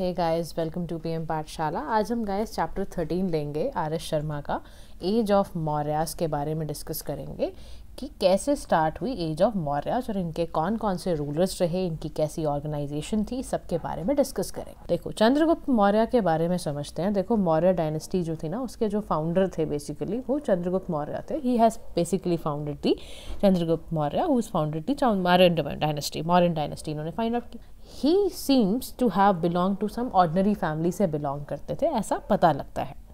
hey guys welcome to PM Pathshala आज हम guys chapter thirteen लेंगे आर एस शर्मा का एज ऑफ मौर्यास के बारे में डिस्कस करेंगे कि कैसे स्टार्ट हुई एज ऑफ मौर्यास और इनके कौन कौन से रूलर्स रहे इनकी कैसी ऑर्गेनाइजेशन थी सबके बारे में डिस्कस करेंगे देखो चंद्रगुप्त मौर्य के बारे में समझते हैं देखो मौर्य डायनेस्टी जो थी ना उसके जो फाउंडर थे बेसिकली वो चंद्रगुप्त मौर्य थे he has basically founded the Chandragupta Maurya who founded the Maurya dynasty Maurya dynasty इन्होंने फाइंड आउट की he seems to have belong to some ordinary family से बिलोंग करते थे ऐसा पता लगता है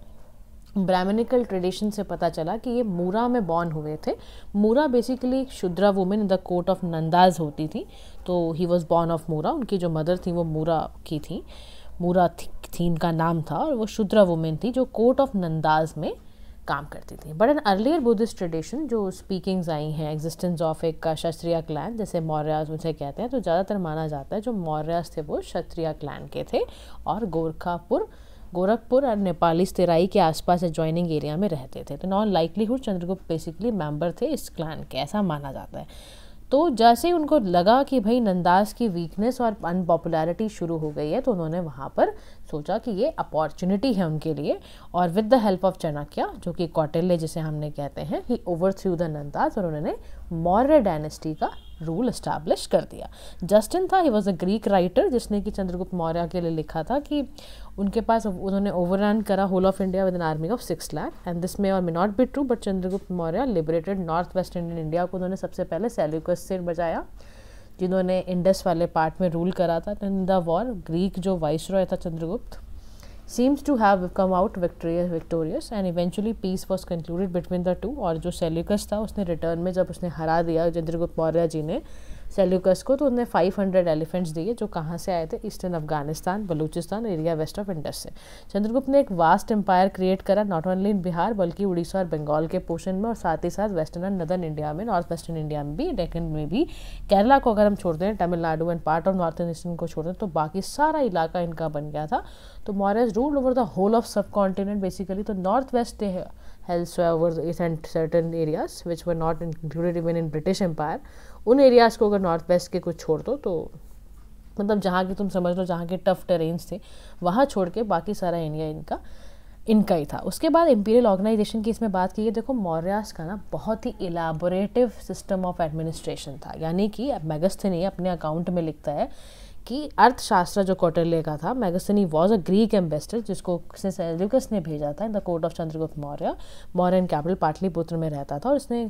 ब्राह्मणिकल ट्रेडिशन से पता चला कि ये मूरा में बॉर्न हुए थे मूरा बेसिकली एक Shudra women the court of Nandas होती थी तो he was born of Mura उनकी जो मदर थी वो मूरा की थी मूरा थी, थी इनका नाम था और वो शुद्रा वुमेन थी जो कोर्ट ऑफ नंदाज में काम करती थी but an earlier Buddhist tradition जो स्पीकिंग्स आई हैं एग्जिस्टेंस ऑफ एक क्षत्रिया क्लैन जैसे मौर्याज उसे कहते हैं तो ज़्यादातर माना जाता है जो मौर्याज थे वो क्षत्रिया क्लैन के थे और गोरखापुर गोरखपुर और नेपाली तिराई के आसपास एडजॉइनिंग एरिया में रहते थे तो non likelihood Chandragupta basically member थे इस क्लान के ऐसा माना जाता है तो जैसे ही उनको लगा कि भाई नंदास की वीकनेस और अनपॉपुलैरिटी शुरू हो गई है तो उन्होंने वहाँ पर सोचा कि ये अपॉर्चुनिटी है उनके लिए और with the help of Chanakya जो कि कौटिल्य जिसे हमने कहते हैं he overthrew the Nandas और उन्होंने मौर्य डायनेस्टी का रूल इस्टेब्लिश कर दिया जस्टिन था he was a Greek writer जिसने कि चंद्रगुप्त मौर्य के लिए लिखा था कि उनके पास उन्होंने ओवररन करा whole of India with an army of six lakh and this may or may not be true but Chandragupta Maurya liberated north west Indian India को उन्होंने सबसे पहले सेल्यूकस से बजाया जिन्होंने इंडस वाले पार्ट में रूल करा था इन द वॉर ग्रीक जो वाइस रॉय था Chandragupta seems to have come out victorious and eventually peace was concluded between the two और जो सेल्यूकस था उसने रिटर्न में जब उसने हरा दिया चंद्रगुप्त मौर्य जी ने सेल्यूकस को तो उनने 500 एलिफेंट्स दिए जो कहाँ से आए थे eastern Afghanistan Baluchistan area west of Indus से चंद्रगुप्त ने एक वास्ट एम्पायर क्रिएट करा नॉट ओनली इन बिहार बल्कि उड़ीसा और बंगाल के पोर्शन में और साथ ही साथ वेस्टर्न एंड नदर्न इंडिया में नॉर्थ वेस्टर्न इंडिया में भी डेकन में भी केरला को अगर हम छोड़ दें Tamil Nadu and part of north eastern को छोड़ दें तो बाकी सारा इलाका इनका बन गया था तो Mauryas rule over the whole of subcontinent basically तो north west elsewhere and certain areas which were not included even in British empire उन एरियाज को अगर नॉर्थ वेस्ट के कुछ छोड़ दो तो मतलब जहाँ के तुम समझ लो जहाँ के टफ टेरेन्स थे वहाँ छोड़ के बाकी सारा इंडिया इनका इनका ही था उसके बाद इम्पीरियल ऑर्गेनाइजेशन की इसमें बात की है देखो मौर्यास का ना बहुत ही इलाबोरेटिव सिस्टम ऑफ एडमिनिस्ट्रेशन था यानी कि मेगस्थनी अपने अकाउंट में लिखता है कि अर्थशास्त्र जो कौटल्य का था Megasthenes was a Greek ambassador जिसको किसने सेल्यूकस ने भेजा था in the court of Chandragupta Maurya and capital Pataliputra में रहता था और उसने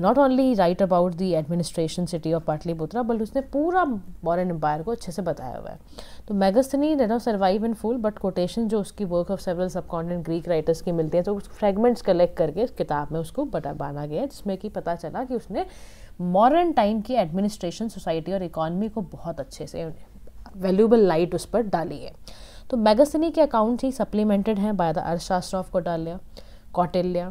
not only write about the administration city of Pataliputra बल्कि उसने पूरा मौर्य एम्पायर को अच्छे से बताया हुआ है तो Megasthenes date of survive in full but quotation जो उसकी work of several subcontinent Greek writers की मिलती है तो फ्रेगमेंट्स कलेक्ट करके किताब में उसको बटा बाना गया जिसमें कि पता चला कि उसने मॉडर्न टाइम की एडमिनिस्ट्रेशन सोसाइटी और इकॉनमी को बहुत अच्छे से वैल्यूबल लाइट उस पर डाली है तो मैगसनी के अकाउंट ही सप्लीमेंटेड हैं by the Arthashastra of Kautilya Kautilya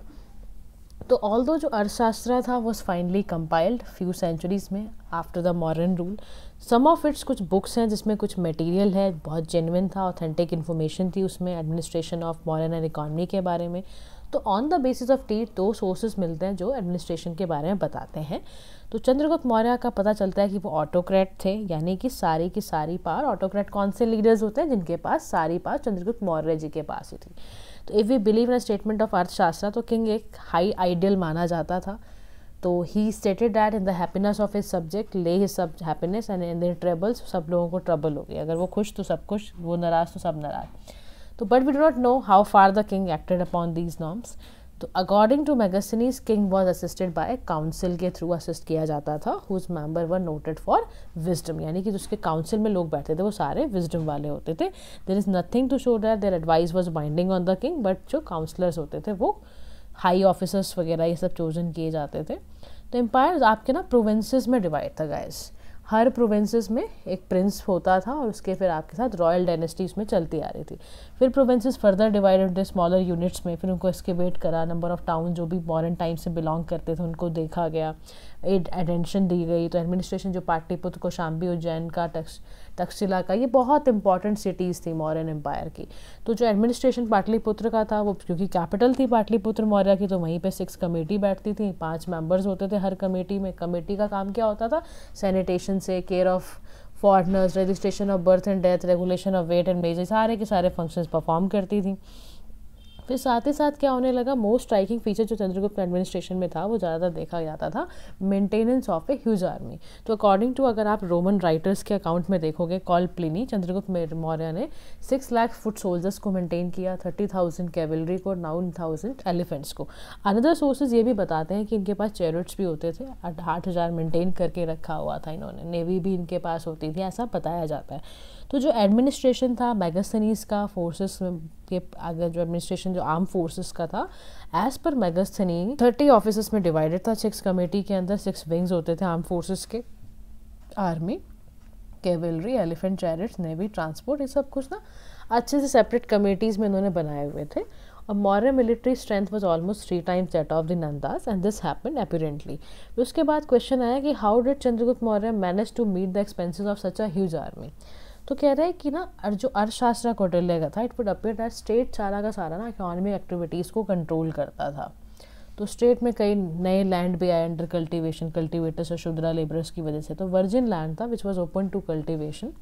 तो ऑल दो जो अर्थशास्त्र था was finally compiled few centuries में after the Mauryan rule some of its कुछ बुक्स हैं जिसमें कुछ मटेरियल है बहुत जेनविन था ऑथेंटिक इन्फॉर्मेशन थी उसमें administration of Mauryan and economy के बारे में तो on the basis of these दो सोर्सेज मिलते हैं जो एडमिनिस्ट्रेशन के बारे में बताते हैं तो चंद्रगुप्त मौर्य का पता चलता है कि वो ऑटोक्रेट थे यानी कि सारी की सारी पावर ऑटोक्रेट कौन से लीडर्स होते हैं जिनके पास सारी पावर चंद्रगुप्त मौर्य जी के पास ही थी तो if we believe in statement of Arthashastra तो किंग एक हाई आइडियल माना जाता था तो he stated that in the happiness of his subject lies his सब happiness and in their troubles सब लोगों को ट्रबल हो गई अगर वो खुश तो सब खुश वो नाराज़ तो सब नाराज़ तो but we do not know how far the king acted upon these norms तो according to Megasthenes king was assisted by council के थ्रू असिस्ट किया जाता था whose member were noted for wisdom यानी कि उसके काउंसिल में लोग बैठते थे वो सारे विजडम वाले होते थे there is nothing to show that their advice was binding on the king but जो काउंसलर्स होते थे वो हाई ऑफिसर्स वगैरह ये सब चोजन किए जाते थे तो एम्पायर आपके ना प्रोविंसेस में डिवाइड था गाइज़ हर प्रोविंसेस में एक प्रिंस होता था और उसके फिर आपके साथ रॉयल डायनेस्टीज़ में चलती आ रही थी फिर प्रोविंसेस फर्दर डिवाइडेड थे स्मॉलर यूनिट्स में फिर उनको एस्केबेट करा नंबर ऑफ़ टाउन जो भी मॉडर्न टाइम से बिलोंग करते थे उनको देखा गया अटेंशन दी गई तो एडमिनिस्ट्रेशन जो पाटलिपुत्र शाम्बी उज्जैन का तक्ष तक्षशिला का ये बहुत इंपॉर्टेंट सिटीज़ थी मौर्यन एम्पायर की तो जो एडमिनिस्ट्रेशन पाटलिपुत्र का था वो क्योंकि कैपिटल थी पाटलिपुत्र मौर्य की तो वहीं पर सिक्स कमेटी बैठती थी पाँच मेंबर्स होते थे हर कमेटी में कमेटी का काम क्या होता था सैनिटेशन से care of foreigners registration of birth and death regulation of weight and measure सारे के सारे फंक्शंस परफॉर्म करती थी फिर साथ ही साथ क्या होने लगा मोस्ट स्ट्राइकिंग फीचर जो चंद्रगुप्त एडमिनिस्ट्रेशन में था वो ज़्यादातर देखा जाता था maintenance of a huge army तो अकॉर्डिंग टू अगर आप रोमन राइटर्स के अकाउंट में देखोगे कॉल प्लिनी चंद्रगुप्त मौर्य ने सिक्स लाख फुट सोल्जर्स को मेंटेन किया थर्टी थाउजेंड कैवलरी को और नाइन थाउजेंड एलिफेंट्स को अनदर सोर्सेज ये भी बताते हैं कि इनके पास चेरट्स भी होते थे आठ हज़ार मेंटेन करके रखा हुआ था इन्होंने नेवी भी इनके पास होती थी ऐसा बताया जाता है तो जो एडमिनिस्ट्रेशन था मैगस्थनीज का फोर्सेस के आगे जो एडमिनिस्ट्रेशन जो आर्म फोर्सेस का था as per Megasthenes thirty officers में डिवाइडेड था सिक्स कमेटी के अंदर सिक्स विंग्स होते थे आर्म फोर्सेस के army cavalry elephant chariots navy transport ये सब कुछ ना अच्छे से सेपरेट कमेटीज़ में इन्होंने बनाए हुए थे और Maurya military strength was almost three times that of the Nandas and this happen apparently उसके बाद क्वेश्चन आया कि how did Chandragupta Maurya manage to meet the expenses of such a huge army तो कह रहा है कि ना अर जो अर्थशास्त्र का कौटल्य का था it would appear that state सारा का सारा ना इकोनॉमिक एक्टिविटीज़ को कंट्रोल करता था तो स्टेट में कई नए लैंड भी आए अंडर कल्टिवेशन कल्टिवेटर्स और शुद्रा लेबरर्स की वजह से तो वर्जिन लैंड था which was open to cultivation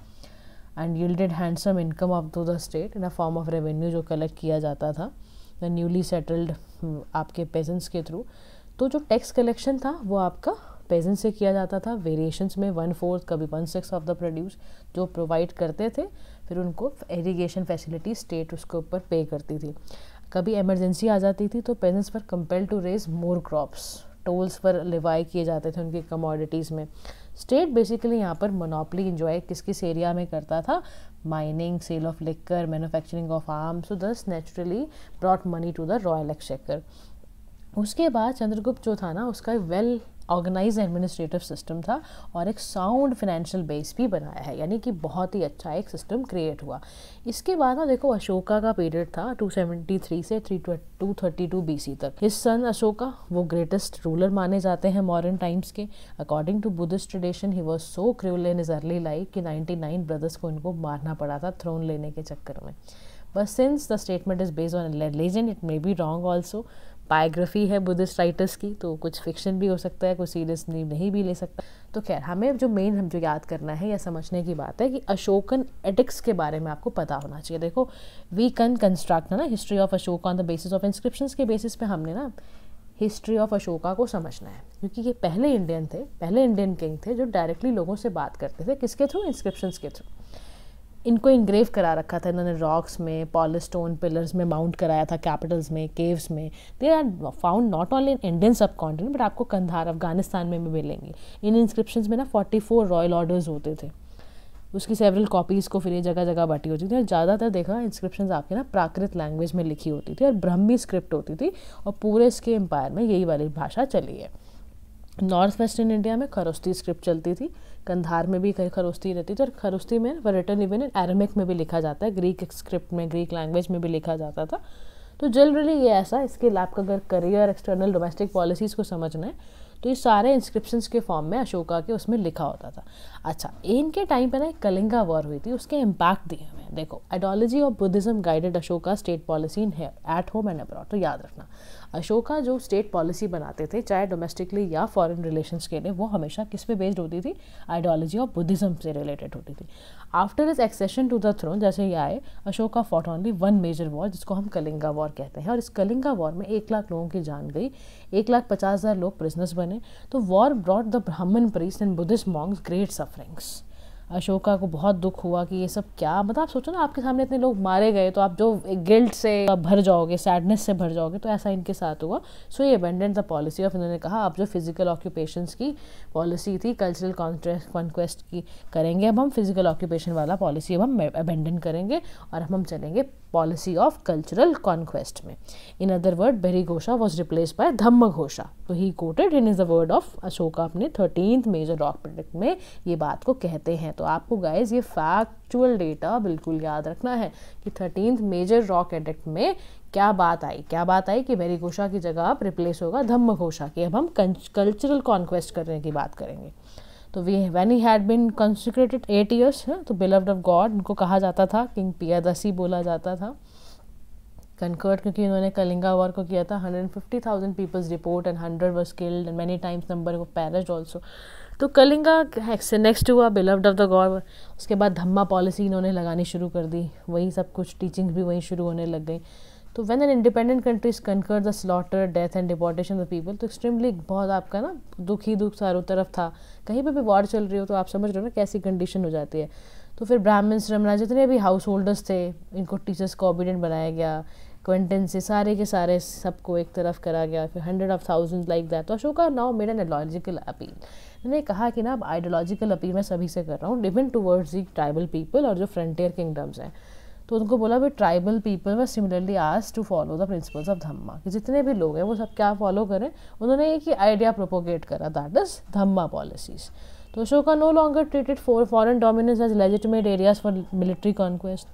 and yielded handsome income of to the state in a form of revenue जो कलेक्ट किया जाता था न्यूली हम्म, सेटल्ड आपके पेजेंट्स के थ्रू तो जो टैक्स कलेक्शन था वो आपका पेजेंट से किया जाता था वेरिएशंस में वन फोर्थ कभी one six of the produce जो प्रोवाइड करते थे फिर उनको इरीगेशन फैसिलिटी स्टेट उसके ऊपर पे करती थी कभी एमरजेंसी आ जाती थी तो पेजेंट्स पर compel to raise more crops tolls पर लिवाई किए जाते थे उनकी कमोडिटीज़ में स्टेट बेसिकली यहाँ पर मोनोपली इंजॉय किस किस एरिया में करता था mining sale of liquor manufacturing of arm so this naturally brought money to the royal exchequer उसके बाद चंद्रगुप्त जो था ना उसका वेल ऑर्गेनाइज एडमिनिस्ट्रेटिव सिस्टम था और एक साउंड फिनेंशियल बेस भी बनाया है यानी कि बहुत ही अच्छा एक सिस्टम क्रिएट हुआ इसके बाद ना देखो अशोका का पीरियड था 273 से 232 बीसी तक इस सन अशोका वो ग्रेटेस्ट रूलर माने जाते हैं मॉडर्न टाइम्स के according to Buddhist tradition he was so cruel in his early life कि 99 ब्रदर्स को इनको मारना पड़ा था थ्रोन लेने के चक्कर में but since the statement is based on legend it may be wrong also biography है बुद्धिस्ट राइटर्स की तो कुछ फिक्शन भी हो सकता है कुछ सीरियसली नहीं भी ले सकता तो खैर हमें जो मेन हम जो याद करना है या समझने की बात है कि अशोकन एडिक्स के बारे में आपको पता होना चाहिए देखो वी कैन कंस्ट्रक्ट ना history of Ashoka on the basis of inscription के बेसिस पे हमने ना हिस्ट्री ऑफ अशोका को समझना है क्योंकि ये पहले इंडियन थे पहले इंडियन किंग थे जो डायरेक्टली लोगों से बात करते थे किसके थ्रू इंस्क्रिप्शन के थ्रू इनको इंग्रेव करा रखा था इन्होंने रॉक्स में स्टोन पिलर्स में माउंट कराया था कैपिटल्स में केव्स में they are found not only in Indian subcontinent but आपको कंधार अफगानिस्तान में भी मिलेंगे इन इंस्क्रिप्शन में ना फोर्टी फोर रॉयल ऑर्डर्स होते थे उसकी सेवरल कॉपीज़ को फिर ये जगह जगह बटी होती थी और ज़्यादातर देखा इंस्क्रिप्शन आपके ना प्राकृत लैंग्वेज में लिखी होती थी और ब्रह्मी स्क्रिप्ट होती थी और पूरे इसके एम्पायर में यही वाली भाषा चली है नॉर्थ वेस्टर्न इंडिया में खरोस्ती स्क्रिप्ट चलती थी कंधार में भी खरोस्ती रहती थी और तो खरोस्ती में रिटर्न इवन इन एरमिक में भी लिखा जाता है ग्रीक स्क्रिप्ट में ग्रीक लैंग्वेज में भी लिखा जाता था तो जनरली ये ऐसा इसके लिए आपका अगर करियर एक्सटर्नल डोमेस्टिक पॉलिसीज़ को समझना है तो ये सारे इंस्क्रिप्शन के फॉर्म में अशोका के उसमें लिखा होता था अच्छा इनके टाइम पर ना एक कलिंगा वॉर हुई थी उसके इम्पैक्ट दिए हमें देखो ideology of Buddhism guided Ashoka state policy in at home and abroad तो याद रखना अशोका जो स्टेट पॉलिसी बनाते थे चाहे डोमेस्टिकली या फॉरेन रिलेशंस के लिए वो हमेशा किस पे बेस्ड होती थी आइडियोलॉजी ऑफ बुद्धिज्म से रिलेटेड होती थी after his accession to the throne जैसे ये आए Ashoka fought only one major war जिसको हम कलिंगा वॉर कहते हैं और इस कलिंगा वॉर में एक लाख लोगों की जान गई एक लाख पचास हज़ार लोग प्रिजनर्स बने ने तो war brought the Brahmin priest and Buddhist monks great sufferings Ashoka को बहुत दुख हुआ कि ये सब क्या मतलब आप सोचो ना आपके सामने इतने लोग मारे गए तो आप जो गिल्ट से भर जाओगे सैडनेस से भर जाओगे तो ऐसा इनके साथ हुआ सो ये अबेंडेंट द पॉलिसी ऑफ इन्होंने कहा आप जो फिजिकल ऑक्यूपेशंस की पॉलिसी थी कल्चरल कॉन्क्वेस्ट की करेंगे अब हम फिजिकल ऑक्यूपेशन वाला पॉलिसी अब हम अबेंडन करेंगे और अब हम चलेंगे पॉलिसी ऑफ कल्चरल कॉन्क्वेस्ट में in other word bheri ghosha was replace by dhamma ghosha तो he quoted in his the word of Ashoka अपने थर्टीन मेजर रॉक प्रोडक्ट में ये बात को कहते हैं तो आपको गाइज ये फैक्चुअल डेटा बिल्कुल याद रखना है कि थर्टीन मेजर रॉक एडिक्ट में क्या बात आई क्या बात आई कि बेरी घोषा की जगह आप रिप्लेस होगा धम्म घोषा की अब हम कल्चरल कॉन्क्वेस्ट करने की बात करेंगे तो we when he had been consecrated eight years तो बिलव्ड ऑफ गॉड उनको कहा जाता था किंग पियादसी बोला जाता था कंकर्ट क्योंकि इन्होंने कलिंगा वॉर को किया था hundred fifty thousand peoples report and hundred were killed and many times number of perished also तो कलिंगा से नेक्स्ट हुआ बिलव्ड ऑफ द गॉड उसके बाद धम्मा पॉलिसी इन्होंने लगानी शुरू कर दी वही सब कुछ टीचिंग भी वहीं शुरू होने लग गई तो when an independent countries conquer the slaughter death and deportation of people तो एक्सट्रीमली बहुत आपका ना दुख ही दुख चारों तरफ था कहीं पर भी वॉर चल रही हो तो आप समझ रहे हो ना कैसी कंडीशन हो जाती है तो फिर ब्राह्मण श्रमणा जितने भी हाउस होल्डर्स थे इनको टीचर्स को ऑबिडेंट बनाया गया क्वेंटन से सारे के सारे सबको एक तरफ करा गया फिर hundred of thousand like that तो Ashoka now made an ideological appeal मैंने कहा कि ना आइडियोलॉजिकल अपील मैं सभी से कर रहा हूँ depend towards the tribal people और जो फ्रंटियर किंगडम्स हैं तो उनको बोला भी ट्राइबल पीपल व सिमिलरली आज to follow the principles of dhamma कि जितने भी लोग हैं वो सब क्या फॉलो करें उन्होंने एक ही आइडिया प्रोपोगेट करा दैट इज धम्मा पॉलिसीज़ तो Ashoka no longer treated for foreign dominance as legitimate areas for military conquest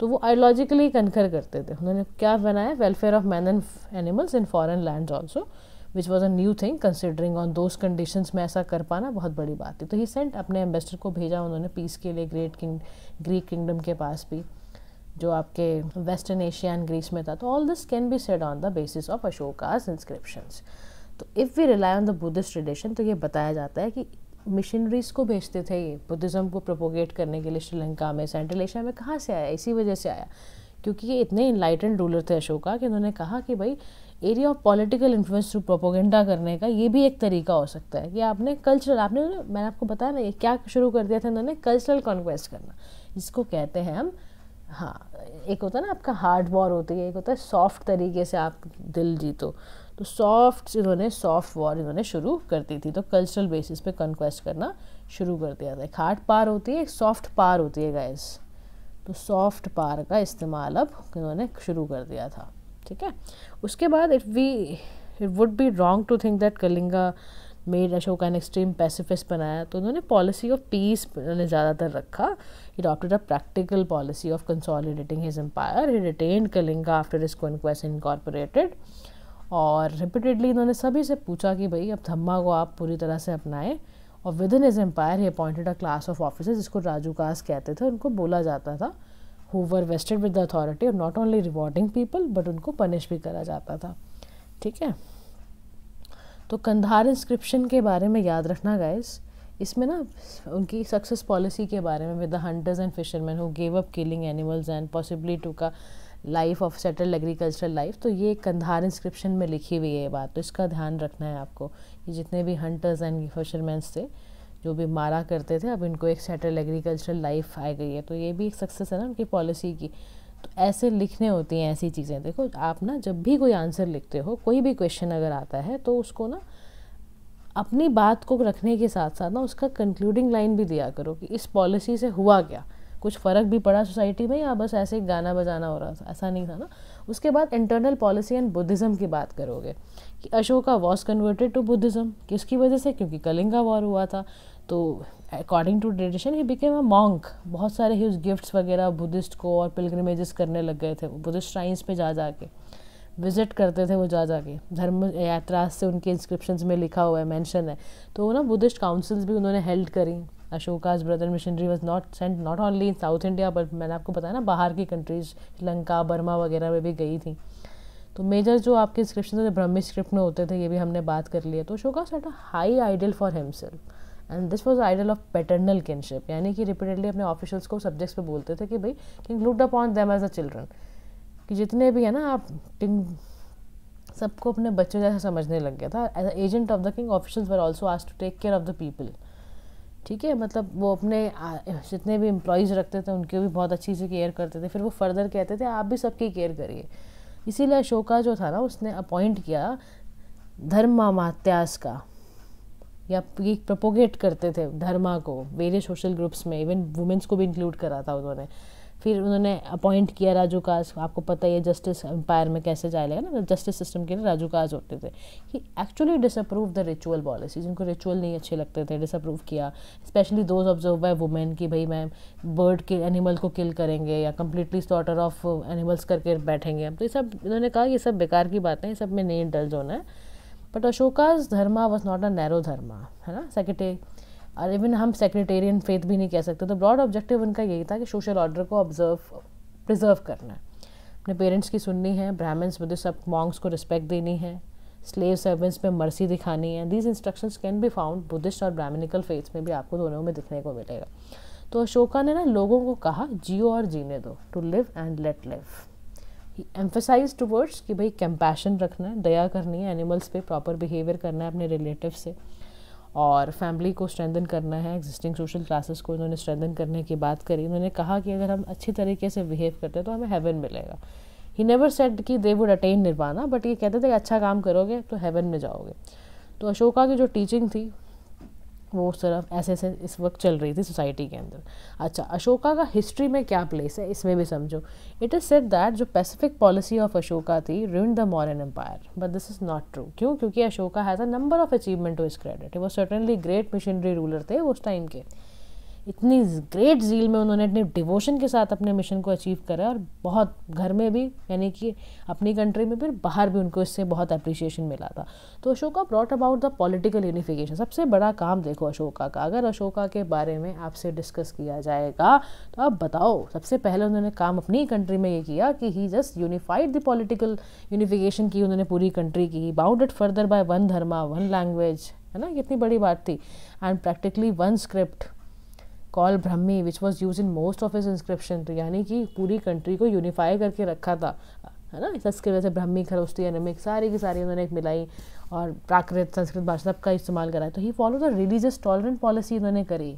तो वो आइडियोलॉजिकली कंकर करते थे उन्होंने क्या बनाया welfare of man and animals in foreign land also which was a new thing considering on those condition में ऐसा कर पाना बहुत बड़ी बात थी तो ही सेंट अपने एम्बेसडर को भेजा उन्होंने पीस के लिए ग्रेट किंग ग्रीक किंगडम के पास भी जो आपके वेस्टर्न एशिया एंड ग्रीस में था तो all this can be said on the basis of Ashoka's inscription तो if we rely on the Buddhist tradition तो ये बताया जाता है कि मिशनरीज को भेजते थे ये बुद्धिज़्म को प्रोपोगेट करने के लिए श्रीलंका में सेंट्रल एशिया में कहाँ से आया इसी वजह से आया क्योंकि ये इतने इन्लाइटेंड रूलर थे अशोका कि उन्होंने कहा कि भाई area of political influence through propaganda करने का ये भी एक तरीका हो सकता है कि आपने कल्चरल आपने मैंने आपको बताया ना ये क्या शुरू कर दिया था उन्होंने कल्चरल कॉन्क्वेस्ट करना जिसको कहते हैं हम हाँ एक होता है ना आपका हार्ड वॉर होती है एक होता है सॉफ्ट तरीके से आप दिल जीतो तो सॉफ्ट इन्होंने सॉफ्ट वॉर इन्होंने शुरू कर दी थी तो कल्चरल बेसिस पे कन्क्वेस्ट करना शुरू कर दिया था एक हार्ड पार होती है एक सॉफ्ट पार होती है गैस तो सॉफ्ट पार का इस्तेमाल अब इन्होंने शुरू कर दिया था ठीक है उसके बाद it we it would be wrong to think that Kalinga made Ashoka an extreme pacifist बनाया तो उन्होंने पॉलिसी ऑफ पीस ने ज़्यादातर रखा he adopted a practical policy of consolidating his empire he retain Kalinga after its conquest incorporated और repeatedly इन्होंने सभी से पूछा कि भाई अब धम्मा को आप पूरी तरह से अपनाएं और within his empire he appointed a class of officers जिसको राजू कास कहते थे उनको बोला जाता था who were vested with the authority और not only rewarding people but उनको पनिश भी करा जाता था ठीक है तो कंधार इंस्क्रिप्शन के बारे में याद रखना गाइस इसमें ना उनकी सक्सेस पॉलिसी के बारे में with the hunters and fishermen who gave up killing animals and possibly took life of settled agricultural life तो ये कंधार इंस्क्रिप्शन में लिखी हुई है बात तो इसका ध्यान रखना है आपको कि जितने भी हंटर्स एंड फ़िशरमैन थे जो भी मारा करते थे अब इनको एक सेटल एग्रीकल्चरल लाइफ आ गई है तो ये भी एक सक्सेस है ना उनकी पॉलिसी की तो ऐसे लिखने होती हैं ऐसी चीज़ें देखो आप ना जब भी कोई आंसर लिखते हो कोई भी क्वेश्चन अगर आता है तो उसको ना अपनी बात को रखने के साथ साथ ना उसका कंक्लूडिंग लाइन भी दिया करो कि इस पॉलिसी से हुआ क्या कुछ फ़र्क भी पड़ा सोसाइटी में या बस ऐसे गाना बजाना हो रहा था ऐसा नहीं था ना उसके बाद इंटरनल पॉलिसी एंड बुद्धिज़्म की बात करोगे कि Ashoka was converted to Buddhism किसकी वजह से क्योंकि कलिंगा वॉर हुआ था तो according to tradition he became a monk बहुत सारे ही उस गिफ्ट्स वगैरह बुद्धिस्ट को और पिलग्रमेजेस करने लग गए थे बुद्धिस्ट श्राइन्स पे जा जा विजिट करते थे वो जा जा धर्म यात्रा से उनके इंस्क्रिप्शन में लिखा हुआ है मैंशन है तो ना बुद्धिस्ट काउंसिल्स भी उन्होंने हेल्ड करी Ashoka's brother missionary was not sent not only in South India but मैंने आपको बताया ना बाहर की कंट्रीज श्रीलंका बर्मा वगैरह में भी गई थी तो मेजर जो आपके स्क्रिप्ट थे ब्रह्मी स्क्रिप्ट में होते थे ये भी हमने बात कर लिया तो Ashoka set a high ideal for himself and this was ideal of paternal kinship यानी कि रिपीटेडली अपने ऑफिशियल्स को सब्जेक्ट्स पे बोलते थे कि भाई king looked upon them as a children कि जितने भी है ना आप टिंग सबको अपने बच्चों जैसा समझने लग गया था as agent of the king officials were also आज to take care of the people ठीक है मतलब वो अपने जितने भी एम्प्लॉयज़ रखते थे उनके भी बहुत अच्छी से केयर करते थे फिर वो फर्दर कहते थे आप भी सबकी केयर करिए इसीलिए अशोका जो था ना उसने अपॉइंट किया धर्मामात्यास का या प्रपोगेट करते थे धर्मा को वेरियस सोशल ग्रुप्स में इवन वुमेंस को भी इंक्लूड करा था उन्होंने फिर उन्होंने अपॉइंट किया राजू काज आपको पता ही है जस्टिस एम्पायर में कैसे जाएगा ना जस्टिस सिस्टम के लिए राजू काज होते थे कि actually disapprove the ritual policy जिनको रिचुअल नहीं अच्छे लगते थे डिसअप्रूव किया especially those observe by women कि भाई मैम बर्ड के एनिमल को किल करेंगे या कम्प्लीटली स्लॉटर ऑफ एनिमल्स करके बैठेंगे तो ये सब इन्होंने कहा ये सब बेकार की बातें ये सब में नहीं डल जोन है but Ashoka's dharma was not a narrow dharma है ना सेकेटे और इवन हम सेक्रेटेरियन फेथ भी नहीं कह सकते तो ब्रॉड ऑब्जेक्टिव उनका यही था कि सोशल ऑर्डर को ऑब्जर्व प्रिजर्व करना है अपने पेरेंट्स की सुननी है ब्राह्मण्स बुद्धिस्ट सब मॉन्ग्स को रिस्पेक्ट देनी है स्लेव सर्वेंट्स पे मर्सी दिखानी है these instructions can be found Buddhist और ब्राह्मणिकल फेथ्स में भी आपको दोनों में दिखने को मिलेगा तो अशोका ने ना लोगों को कहा जियो और जीने दो to live and let live emphasize two words कि भाई कंपैशन रखना है दया करनी है एनिमल्स पे प्रॉपर बिहेवियर करना है अपने रिलेटिव से और फैमिली को स्ट्रेंदन करना है एग्जिस्टिंग सोशल क्लासेस को इन्होंने स्ट्रेंदन करने की बात करी इन्होंने कहा कि अगर हम अच्छी तरीके से बिहेव करते हैं तो हमें हेवन मिलेगा ही नेवर सेट कि they would attain nirvana but ये कहते थे कि अच्छा काम करोगे तो हेवन में जाओगे तो अशोका की जो टीचिंग थी वो सिर्फ ऐसे ऐसे इस वक्त चल रही थी सोसाइटी के अंदर अच्छा अशोका का हिस्ट्री में क्या प्लेस है इसमें भी समझो इट इज़ सेट दैट जो पैसिफिक पॉलिसी ऑफ अशोका थी ruined the Mauryan empire but this is not true क्यों क्योंकि Ashoka has a number of achievement to his credit वो सर्टनली ग्रेट मिशनरी रूलर थे उस टाइम के इतनी ग्रेट झील में उन्होंने इतने डिवोशन के साथ अपने मिशन को अचीव करा और बहुत घर में भी यानी कि अपनी कंट्री में फिर बाहर भी उनको इससे बहुत अप्रिशिएशन मिला था तो Ashoka brought about the political unification सबसे बड़ा काम देखो अशोका का अगर अशोका के बारे में आपसे डिस्कस किया जाएगा तो आप बताओ सबसे पहले उन्होंने काम अपनी कंट्री में ये किया कि he just unified the political unification की उन्होंने पूरी कंट्री की bounded further by one dharma one language है ना कितनी बड़ी बात थी and practically one script called Brahmi which was used in most of his inscription तो यानी कि पूरी कंट्री को यूनिफाई करके रखा था है ना संस्कृत वैसे ब्रह्मी खरोस्ती एनमिक सारी की सारी उन्होंने एक मिलाई और प्राकृत संस्कृत भाषा सबका इस्तेमाल कराया तो he follow the religious tolerant policy उन्होंने करी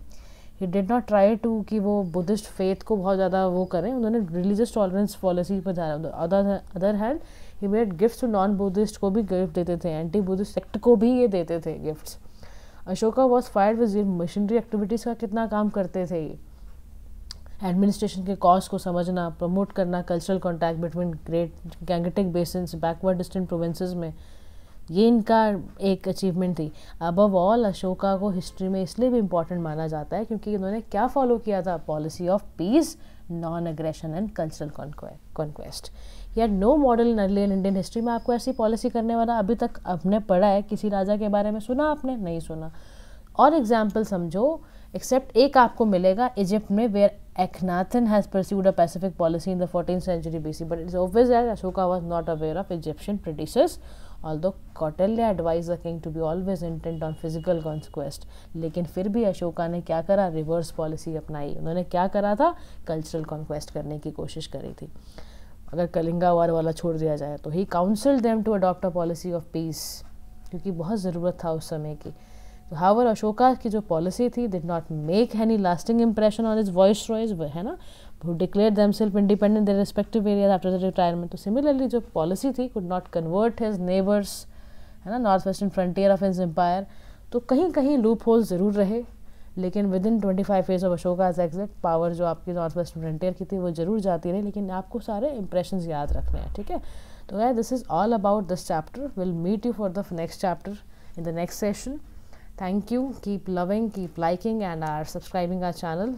he did not try to कि वो बुद्धिस्ट फेथ को बहुत ज़्यादा वो करें उन्होंने रिलीजियस टॉलरेंस पॉलिसी पर जाना other other hand he made gifts to non Buddhist को भी गिफ्ट देते थे एंटी बुद्धिस्ट सेक्ट को भी ये देते थे gifts Ashoka was fired with missionary activities का कितना काम करते थे एडमिनिस्ट्रेशन के कॉज को समझना प्रमोट करना cultural contact between great Gangetic basin backward distant provinces में ये इनका एक अचीवमेंट थी अबव ऑल अशोका को हिस्ट्री में इसलिए भी इम्पोर्टेंट माना जाता है क्योंकि इन्होंने क्या फॉलो किया था policy of peace non aggression and cultural conquest या no model nearly in Indian history में आपको ऐसी पॉलिसी करने वाला अभी तक आपने पढ़ा है किसी राजा के बारे में सुना आपने नहीं सुना और एग्जाम्पल समझो एक्सेप्ट एक आपको मिलेगा इजिप्ट में where Akhenaten has perceived a pacific policy in the fourteen century B C but it's obvious that Ashoka was not aware of Egyptian Britishers although Kautilya advise the king to be always intent on physical conquest लेकिन फिर भी अशोका ने क्या करा reverse policy अपनाई उन्होंने क्या करा था कल्चरल कॉन्क्वेस्ट करने की कोशिश करी थी अगर कलिंगा वार वाला छोड़ दिया जाए तो he counsel them to adopt policy of peace क्योंकि बहुत ज़रूरत था उस समय की तो हावर अशोका की जो पॉलिसी थी did not make any lasting impression on his viceroys है ना declare them self independent their respective area after the retirement तो सिमिलरली जो पॉलिसी थी could not convert his neighbours है ना north western frontier of his empire तो कहीं कहीं लूप होल ज़रूर रहे लेकिन within twenty five years of Ashoka as exact power जो आपकी नॉर्थ वेस्ट फ्रंटियर की थी वो जरूर जाती रही लेकिन आपको सारे इंप्रेशन याद रखने हैं ठीक है तो guys this is all about this chapter will meet you for the next chapter in the next session thank you keep loving keep liking and are subscribing our channel